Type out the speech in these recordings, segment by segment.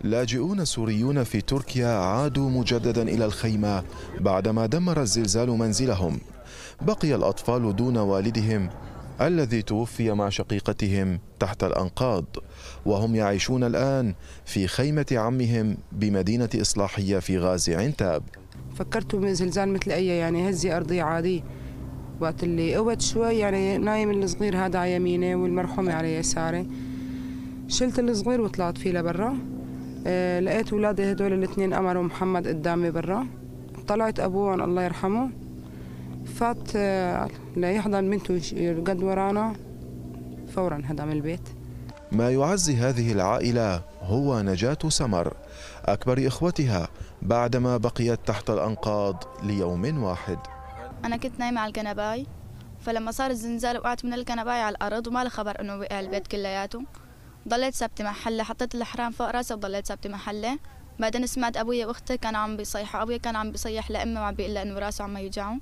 لاجئون سوريون في تركيا عادوا مجددا إلى الخيمة بعدما دمر الزلزال منزلهم بقي الأطفال دون والدهم الذي توفي مع شقيقتهم تحت الأنقاض وهم يعيشون الآن في خيمة عمهم بمدينة إصلاحية في غازي عنتاب فكرت من زلزال مثل أي يعني هزة أرضية عادي وقت اللي قوت شوي يعني نايم الصغير هذا على يميني والمرحومه على يساري شلت الصغير وطلعت فيه لبرا آه، لقيت ولادي هدول الاثنين قمر ومحمد قدامي برا طلعت ابوهم الله يرحمه فات آه، ليحضن بنته قد ورانا فورا هدم البيت ما يعزي هذه العائلة هو نجاة سمر أكبر إخوتها بعدما بقيت تحت الأنقاض ليوم واحد أنا كنت نايمة على الكنباي فلما صار الزنزال وقعت من الكنباي على الأرض وما لي خبر إنه وقع البيت كلياته ضليت ثابته محلي حطيت الاحرام فوق راسي وضليت ثابته محلي بعدين سمعت ابويا واختي كانوا عم بيصيحوا ابويا كان عم بيصيح لامي وعم بيقول لها انه راسه عم يوجعه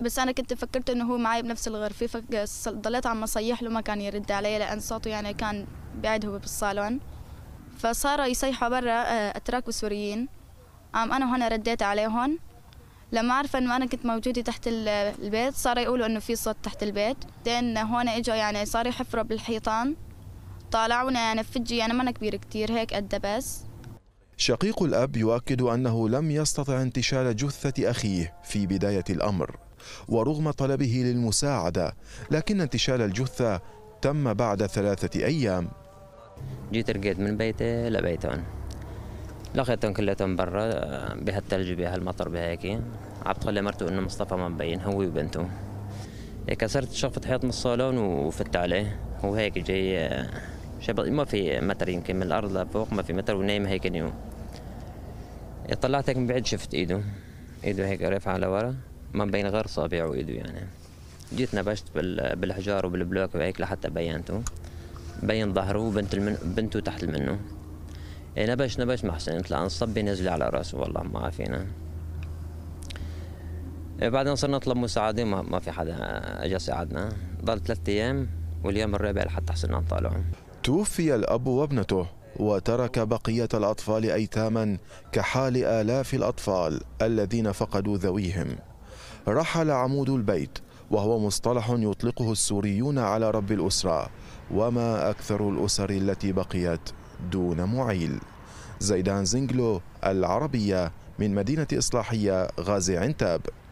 بس انا كنت فكرت انه هو معي بنفس الغرفه فضليت عم اصيح له ما كان يرد علي لان صوته يعني كان بعيد هو بالصالون فصاروا يصيحوا برا آه، اتراك وسوريين عم انا وهنا رديت عليهم لما عرف انه انا كنت موجوده تحت البيت صاروا يقولوا انه في صوت تحت البيت بعدين هون اجوا يعني صاروا يحفروا بالحيطان طالعونا نفجي أنا مانا كبير كتير هيك قد بس شقيق الأب يؤكد أنه لم يستطع انتشال جثة أخيه في بداية الأمر ورغم طلبه للمساعدة لكن انتشال الجثة تم بعد ثلاثة أيام جيت رقيت من بيتي لبيتهم لقيتهم كلهم برا بهالثلج بهالمطر بهيك عم خلي مرته انه مصطفى ما مبين هو وبنته إيه، كسرت شفت حيط من الصالون وفت عليه وهيك جاي شبر ما في متر يمكن من الارض لفوق ما في متر ونايم هيك اليوم إيه، طلعت هيك من بعيد شفت ايده ايده هيك رافعه لورا ما بين غير صابعه وايده يعني جيت نبشت بالحجار وبالبلوك وهيك لحتى بينته بين ظهره وبنت المن... بنته تحت منه نبش إيه، نبش ما حسن طلع نصبي نزل على راسه والله ما عافينا إيه، بعدين صرنا نطلب مساعدة ما, ما في حدا اجى ساعدنا ضل ثلاثة ايام واليوم الرابع لحتى حسنا نطالعه توفي الأب وابنته وترك بقية الأطفال أيتاما كحال آلاف الأطفال الذين فقدوا ذويهم رحل عمود البيت وهو مصطلح يطلقه السوريون على رب الأسرة وما أكثر الأسر التي بقيت دون معيل زيدان زنجلو العربية من مدينة إصلاحية غازي عنتاب